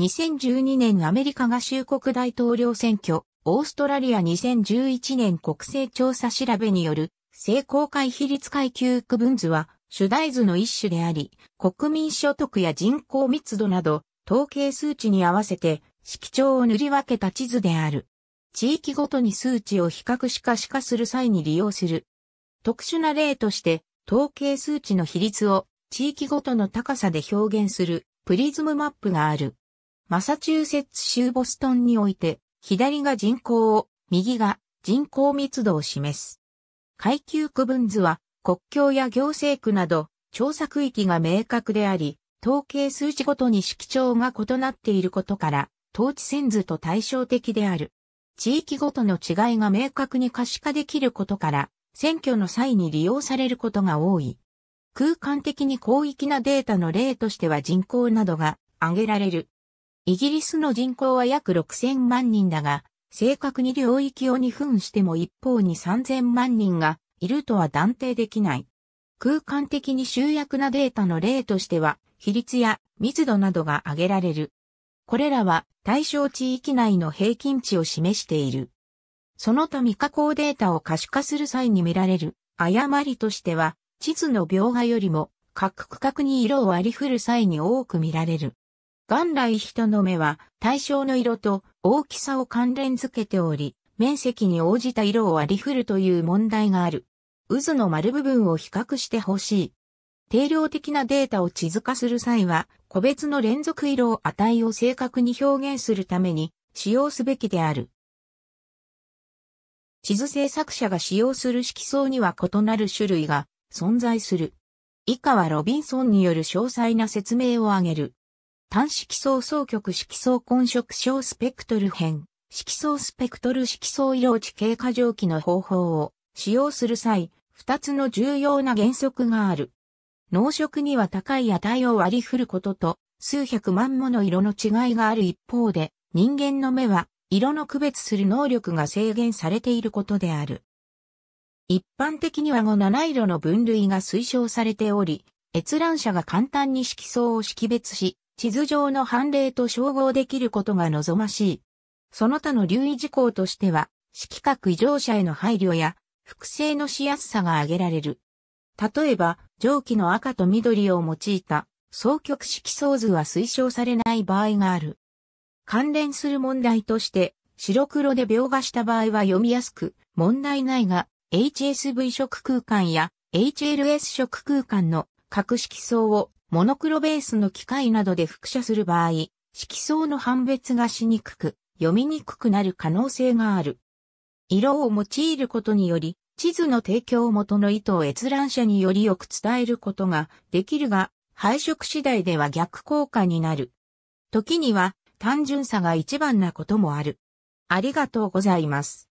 2012年アメリカ合衆国大統領選挙、オーストラリア2011年国勢調査調べによる、成功回比率階級区分図は、主題図の一種であり、国民所得や人口密度など、統計数値に合わせて、色調を塗り分けた地図である。地域ごとに数値を比較し可視化する際に利用する。特殊な例として、統計数値の比率を地域ごとの高さで表現するプリズムマップがある。マサチューセッツ州ボストンにおいて、左が人口を、右が人口密度を示す。階級区分図は、国境や行政区など、調査区域が明確であり、統計数値ごとに色調が異なっていることから、統治線図と対照的である。地域ごとの違いが明確に可視化できることから、選挙の際に利用されることが多い。空間的に広域なデータの例としては人口などが挙げられる。イギリスの人口は約6000万人だが、正確に領域を2分しても一方に3000万人がいるとは断定できない。空間的に集約なデータの例としては、比率や密度などが挙げられる。これらは対象地域内の平均値を示している。その他未加工データを可視化する際に見られる誤りとしては、地図の描画よりも各区画に色をありふる際に多く見られる。元来人の目は対象の色と大きさを関連づけており、面積に応じた色を割り振るという問題がある。渦の丸部分を比較してほしい。定量的なデータを地図化する際は、個別の連続色を値を正確に表現するために使用すべきである。地図制作者が使用する色相には異なる種類が存在する。以下はロビンソンによる詳細な説明を挙げる。単色層双極色層混色小スペクトル編、色素スペクトル色相色落ち経過蒸気の方法を使用する際、二つの重要な原則がある。濃色には高い値を割り振ることと、数百万もの色の違いがある一方で、人間の目は、色の区別する能力が制限されていることである。一般的には5、七色の分類が推奨されており、閲覧者が簡単に色相を識別し、地図上の判例と照合できることが望ましい。その他の留意事項としては、色覚異常者への配慮や、複製のしやすさが挙げられる。例えば、蒸気の赤と緑を用いた、双極式相図は推奨されない場合がある。関連する問題として、白黒で描画した場合は読みやすく、問題ないが、HSV 色空間や HLS 色空間の格式層をモノクロベースの機械などで複写する場合、色相の判別がしにくく、読みにくくなる可能性がある。色を用いることにより、地図の提供元の意図を閲覧者によりよく伝えることができるが、配色次第では逆効果になる。時には単純さが一番なこともある。ありがとうございます。